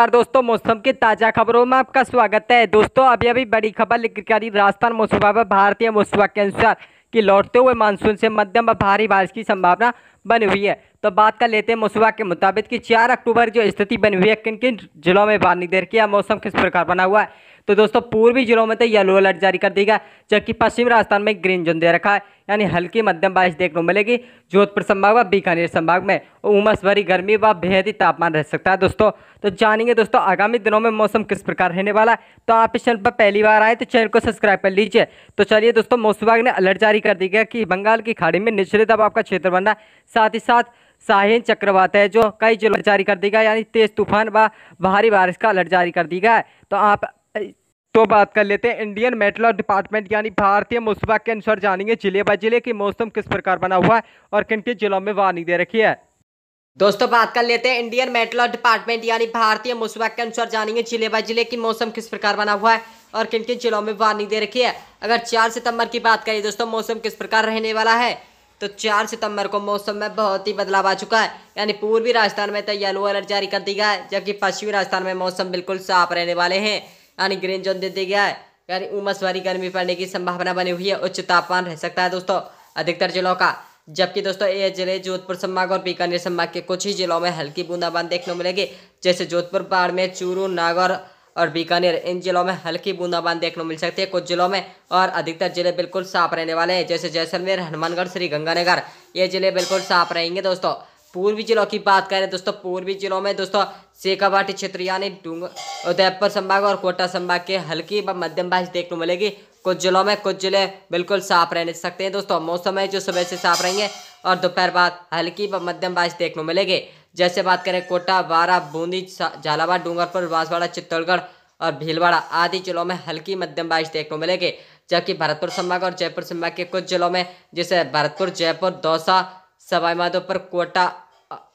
नमस्कार दोस्तों मौसम की ताज़ा खबरों में आपका स्वागत है दोस्तों अभी अभी बड़ी खबर लेकर रही राजस्थान मौसम भारतीय मौसम के अनुसार कि लौटते हुए मानसून से मध्यम व भारी बारिश की संभावना बनी हुई है तो बात कर लेते हैं मौसम के मुताबिक कि चार अक्टूबर जो स्थिति बनी हुई है किन किन जिलों में बारिश देर की मौसम किस प्रकार बना हुआ है तो दोस्तों पूर्वी जिलों में तो येलो अलर्ट जारी कर दी जबकि पश्चिम राजस्थान में ग्रीन जोन दे रखा है यानी हल्की मध्यम बारिश देखने को मिलेगी जोधपुर संभाग व बीकानेर संभाग में उमस भरी गर्मी व बेहद ही तापमान रह सकता है दोस्तों तो जानेंगे दोस्तों आगामी दिनों में मौसम किस प्रकार रहने वाला है तो आप इस चैनल पर पहली बार आए तो चैनल को सब्सक्राइब कर लीजिए तो चलिए दोस्तों मौसम विभाग ने अलर्ट जारी कर दिया गया कि बंगाल की खाड़ी में निचले दबाव का क्षेत्र बनना साथ ही साथ साहिन चक्रवात है जो कई जिलों जारी कर दी गई यानी तेज़ तूफान व भारी बारिश का अलर्ट जारी कर दी गया तो आप तो बात कर लेते हैं इंडियन मेटल डिपार्टमेंट यानी भारतीय मुस्बा के अनुसार जानेंगे जिले बाय जिले के मौसम किस प्रकार बना हुआ है और किन किन जिलों में वार्निंग दे रखी है दोस्तों बात कर लेते हैं इंडियन मेटल डिपार्टमेंट यानी भारतीय मुस्बा के अनुसार जानेंगे जिले बाय जिले की मौसम किस प्रकार बना हुआ है और किन किन जिलों में वार्निंग दे रखी है अगर चार सितंबर की बात करें दोस्तों मौसम किस प्रकार रहने वाला है तो 4 सितंबर को मौसम में बहुत ही बदलाव आ चुका है यानी पूर्वी राजस्थान में तो येलो अलर्ट जारी कर दिया है जबकि पश्चिमी राजस्थान में मौसम बिल्कुल साफ रहने वाले हैं यानी ग्रीन जोन दे दिया गया है यानी उमस भरी गर्मी पड़ने की संभावना बनी हुई है उच्च तापमान रह सकता है दोस्तों अधिकतर जिलों का जबकि दोस्तों ये जिले जोधपुर संभाग और बीकानेर संभाग के कुछ ही जिलों में हल्की बूंदाबांदी देखने को मिलेगी जैसे जोधपुर बाड़मेर चूरू नागौर और बीकानेर इन जिलों में हल्की बूंदाबांद देखने को मिल सकती है कुछ जिलों में और अधिकतर जिले बिल्कुल साफ रहने वाले हैं जैसे जैसलमेर हनुमानगढ़ श्री गंगानगर ये जिले बिल्कुल साफ रहेंगे दोस्तों पूर्वी जिलों की बात करें दोस्तों पूर्वी जिलों में दोस्तों शेखावाटी क्षेत्र यानी उदयपुर संभाग और कोटा संभाग के हल्की व मध्यम बारिश देखने को मिलेगी कुछ जिलों में कुछ जिले बिल्कुल साफ रहने सकते हैं दोस्तों मौसम है जो सुबह से साफ रहेंगे और दोपहर बाद हल्की व मध्यम बारिश देखने मिलेगी जैसे बात करें कोटा बारा बूंदी झालावाड़ डूंगरपुर बांसवाड़ा चित्तौड़गढ़ और भीलवाड़ा आदि जिलों में हल्की मध्यम बारिश देखने को मिलेगी जबकि भरतपुर संभाग और जयपुर संभाग के कुछ जिलों में जैसे भरतपुर जयपुर दौसा सवाईमाधोपुर कोटा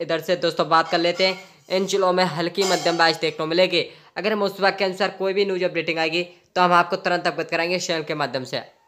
इधर से दोस्तों बात कर लेते हैं इन जिलों में हल्की मध्यम बारिश देखने को मिलेगी अगर हम के अनुसार कोई भी न्यूज अपडेटिंग आएगी तो हम आपको तुरंत अवगत कराएंगे चैनल के माध्यम से